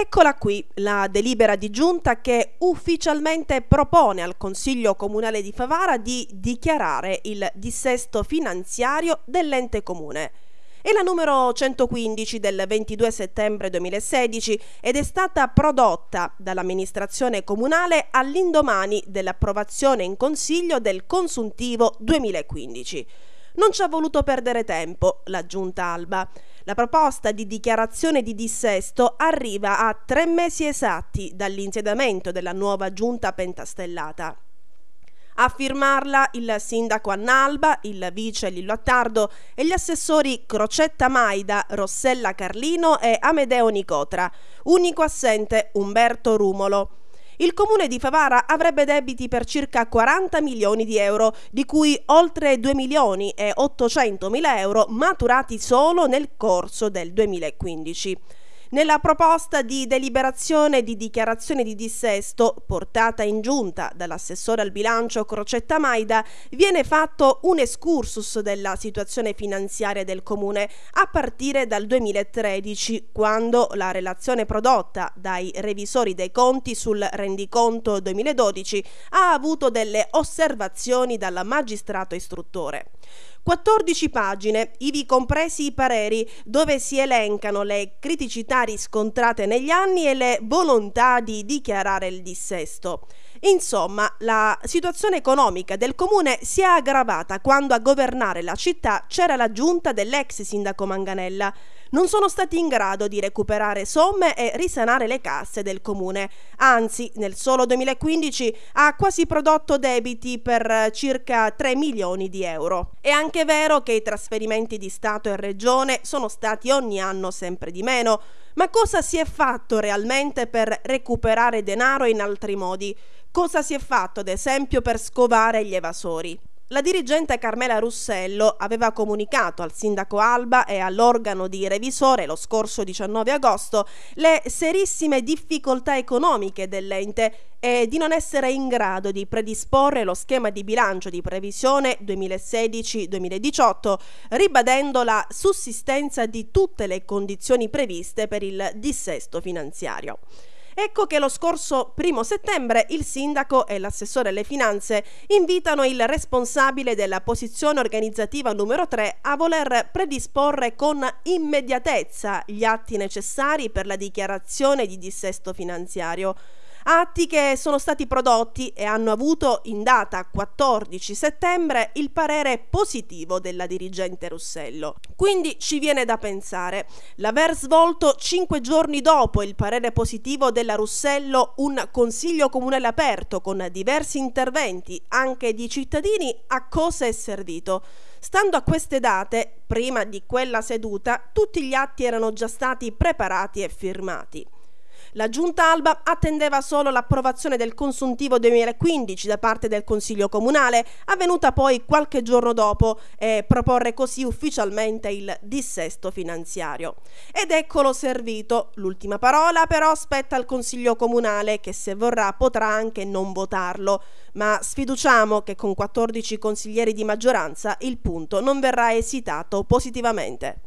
Eccola qui la delibera di giunta che ufficialmente propone al Consiglio Comunale di Favara di dichiarare il dissesto finanziario dell'ente comune. È la numero 115 del 22 settembre 2016 ed è stata prodotta dall'amministrazione comunale all'indomani dell'approvazione in Consiglio del Consuntivo 2015. Non ci ha voluto perdere tempo la giunta Alba la proposta di dichiarazione di dissesto arriva a tre mesi esatti dall'insediamento della nuova giunta pentastellata. A firmarla il sindaco Annalba, il vice Lillo Attardo e gli assessori Crocetta Maida, Rossella Carlino e Amedeo Nicotra, unico assente Umberto Rumolo. Il comune di Favara avrebbe debiti per circa 40 milioni di euro, di cui oltre 2 milioni e 800 mila euro maturati solo nel corso del 2015. Nella proposta di deliberazione di dichiarazione di dissesto, portata in giunta dall'assessore al bilancio Crocetta Maida, viene fatto un excursus della situazione finanziaria del Comune a partire dal 2013, quando la relazione prodotta dai revisori dei conti sul rendiconto 2012 ha avuto delle osservazioni dal magistrato istruttore. 14 pagine, ivi compresi i pareri, dove si elencano le criticità familiari scontrate negli anni e le volontà di dichiarare il dissesto. Insomma, la situazione economica del comune si è aggravata quando a governare la città c'era la giunta dell'ex sindaco Manganella non sono stati in grado di recuperare somme e risanare le casse del comune. Anzi, nel solo 2015 ha quasi prodotto debiti per eh, circa 3 milioni di euro. È anche vero che i trasferimenti di Stato e Regione sono stati ogni anno sempre di meno, ma cosa si è fatto realmente per recuperare denaro in altri modi? Cosa si è fatto, ad esempio, per scovare gli evasori? La dirigente Carmela Russello aveva comunicato al sindaco Alba e all'organo di revisore lo scorso 19 agosto le serissime difficoltà economiche dell'ente e di non essere in grado di predisporre lo schema di bilancio di previsione 2016-2018, ribadendo la sussistenza di tutte le condizioni previste per il dissesto finanziario. Ecco che lo scorso primo settembre il sindaco e l'assessore alle finanze invitano il responsabile della posizione organizzativa numero 3 a voler predisporre con immediatezza gli atti necessari per la dichiarazione di dissesto finanziario atti che sono stati prodotti e hanno avuto in data 14 settembre il parere positivo della dirigente Russello. Quindi ci viene da pensare l'aver svolto cinque giorni dopo il parere positivo della Russello un consiglio comunale aperto con diversi interventi anche di cittadini a cosa è servito? Stando a queste date, prima di quella seduta, tutti gli atti erano già stati preparati e firmati. La giunta Alba attendeva solo l'approvazione del consuntivo 2015 da parte del Consiglio Comunale, avvenuta poi qualche giorno dopo, e proporre così ufficialmente il dissesto finanziario. Ed eccolo servito. L'ultima parola però spetta al Consiglio Comunale che se vorrà potrà anche non votarlo, ma sfiduciamo che con 14 consiglieri di maggioranza il punto non verrà esitato positivamente.